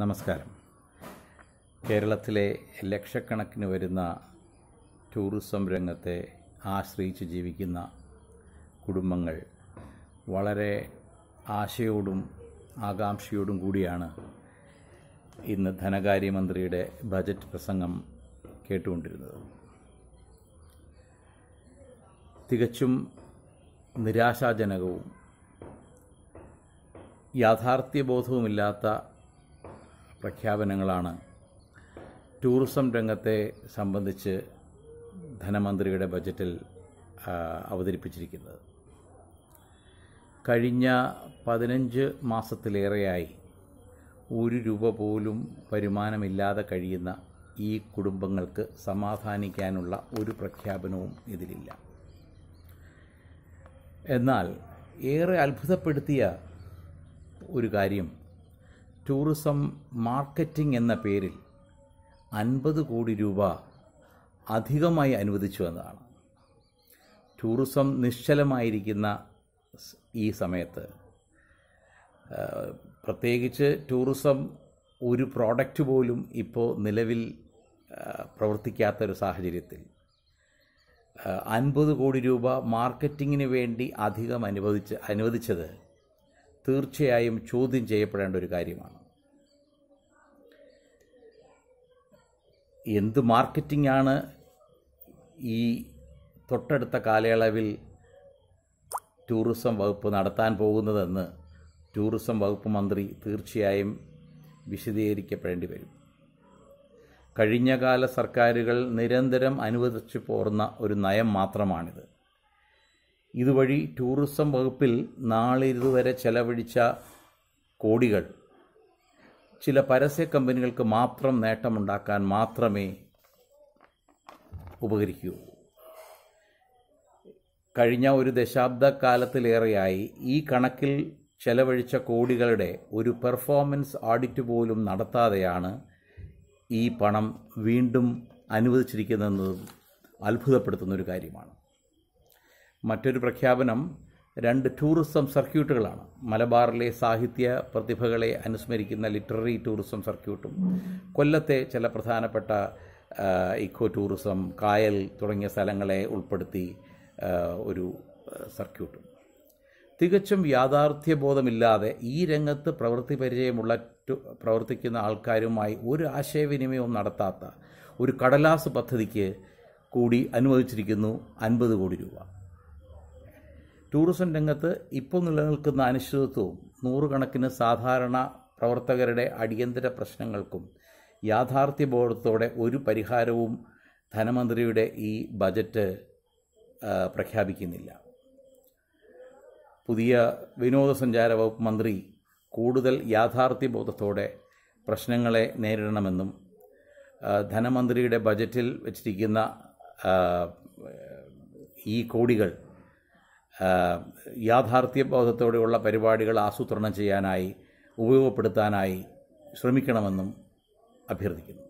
നമസ്കാരം കേരളത്തിലെ ലക്ഷക്കണക്കിന് വരുന്ന ടൂറിസം രംഗത്തെ ആശ്രയിച്ച് ജീവിക്കുന്ന കുടുംബങ്ങൾ വളരെ ആശയോടും ആകാംക്ഷയോടും കൂടിയാണ് ഇന്ന് ധനകാര്യമന്ത്രിയുടെ ബജറ്റ് പ്രസംഗം കേട്ടുകൊണ്ടിരുന്നത് തികച്ചും നിരാശാജനകവും യാഥാർത്ഥ്യബോധവുമില്ലാത്ത പ്രഖ്യാപനങ്ങളാണ് ടൂറിസം രംഗത്തെ സംബന്ധിച്ച് ധനമന്ത്രിയുടെ ബജറ്റിൽ അവതരിപ്പിച്ചിരിക്കുന്നത് കഴിഞ്ഞ പതിനഞ്ച് മാസത്തിലേറെയായി ഒരു രൂപ പോലും വരുമാനമില്ലാതെ കഴിയുന്ന ഈ കുടുംബങ്ങൾക്ക് സമാധാനിക്കാനുള്ള ഒരു പ്രഖ്യാപനവും ഇതിലില്ല എന്നാൽ ഏറെ അത്ഭുതപ്പെടുത്തിയ ഒരു കാര്യം ടൂറിസം മാർക്കറ്റിംഗ് എന്ന പേരിൽ അൻപത് കോടി രൂപ അധികമായി അനുവദിച്ചു എന്നതാണ് ടൂറിസം നിശ്ചലമായിരിക്കുന്ന ഈ സമയത്ത് പ്രത്യേകിച്ച് ടൂറിസം ഒരു പ്രോഡക്റ്റ് പോലും ഇപ്പോൾ നിലവിൽ പ്രവർത്തിക്കാത്തൊരു സാഹചര്യത്തിൽ അൻപത് കോടി രൂപ മാർക്കറ്റിങ്ങിന് വേണ്ടി അധികം അനുവദിച്ച് അനുവദിച്ചത് തീർച്ചയായും ചോദ്യം ചെയ്യപ്പെടേണ്ട ഒരു കാര്യമാണ് എന്ത് മാർക്കറ്റിംഗാണ് ഈ തൊട്ടടുത്ത കാലയളവിൽ ടൂറിസം വകുപ്പ് നടത്താൻ പോകുന്നതെന്ന് ടൂറിസം വകുപ്പ് മന്ത്രി തീർച്ചയായും വിശദീകരിക്കപ്പെടേണ്ടി വരും കഴിഞ്ഞകാല സർക്കാരുകൾ നിരന്തരം അനുവദിച്ചു പോർന്ന ഒരു നയം മാത്രമാണിത് ഇതുവഴി ടൂറിസം വകുപ്പിൽ നാളിതുവരെ ചെലവഴിച്ച കോടികൾ ചില പരസ്യ കമ്പനികൾക്ക് മാത്രം നേട്ടമുണ്ടാക്കാൻ മാത്രമേ ഉപകരിക്കൂ കഴിഞ്ഞ ഒരു ദശാബ്ദ കാലത്തിലേറെയായി ഈ കണക്കിൽ ചെലവഴിച്ച കോടികളുടെ ഒരു പെർഫോമൻസ് ഓഡിറ്റ് പോലും നടത്താതെയാണ് ഈ പണം വീണ്ടും അനുവദിച്ചിരിക്കുന്നതെന്നതും അത്ഭുതപ്പെടുത്തുന്ന ഒരു കാര്യമാണ് മറ്റൊരു പ്രഖ്യാപനം രണ്ട് ടൂറിസം സർക്യൂട്ടുകളാണ് മലബാറിലെ സാഹിത്യ പ്രതിഭകളെ അനുസ്മരിക്കുന്ന ലിറ്റററി ടൂറിസം സർക്യൂട്ടും കൊല്ലത്തെ ചില പ്രധാനപ്പെട്ട ഇക്കോ ടൂറിസം കായൽ തുടങ്ങിയ സ്ഥലങ്ങളെ ഉൾപ്പെടുത്തി ഒരു സർക്യൂട്ടും തികച്ചും യാഥാർത്ഥ്യബോധമില്ലാതെ ഈ രംഗത്ത് പ്രവൃത്തി പരിചയമുള്ള പ്രവർത്തിക്കുന്ന ആൾക്കാരുമായി ഒരു ആശയവിനിമയവും നടത്താത്ത ഒരു കടലാസ് പദ്ധതിക്ക് കൂടി അനുവദിച്ചിരിക്കുന്നു അൻപത് കോടി രൂപ ടൂറിസം രംഗത്ത് ഇപ്പോൾ നിലനിൽക്കുന്ന അനിശ്ചിതത്വവും നൂറുകണക്കിന് സാധാരണ പ്രവർത്തകരുടെ അടിയന്തര പ്രശ്നങ്ങൾക്കും യാഥാർത്ഥ്യബോധത്തോടെ ഒരു പരിഹാരവും ധനമന്ത്രിയുടെ ഈ ബജറ്റ് പ്രഖ്യാപിക്കുന്നില്ല പുതിയ വിനോദസഞ്ചാര വകുപ്പ് മന്ത്രി കൂടുതൽ യാഥാർത്ഥ്യബോധത്തോടെ പ്രശ്നങ്ങളെ നേരിടണമെന്നും ധനമന്ത്രിയുടെ ബജറ്റിൽ വച്ചിരിക്കുന്ന ഈ കോടികൾ ബോധത്തോടെയുള്ള പരിപാടികൾ ആസൂത്രണം ചെയ്യാനായി ഉപയോഗപ്പെടുത്താനായി ശ്രമിക്കണമെന്നും അഭ്യർത്ഥിക്കുന്നു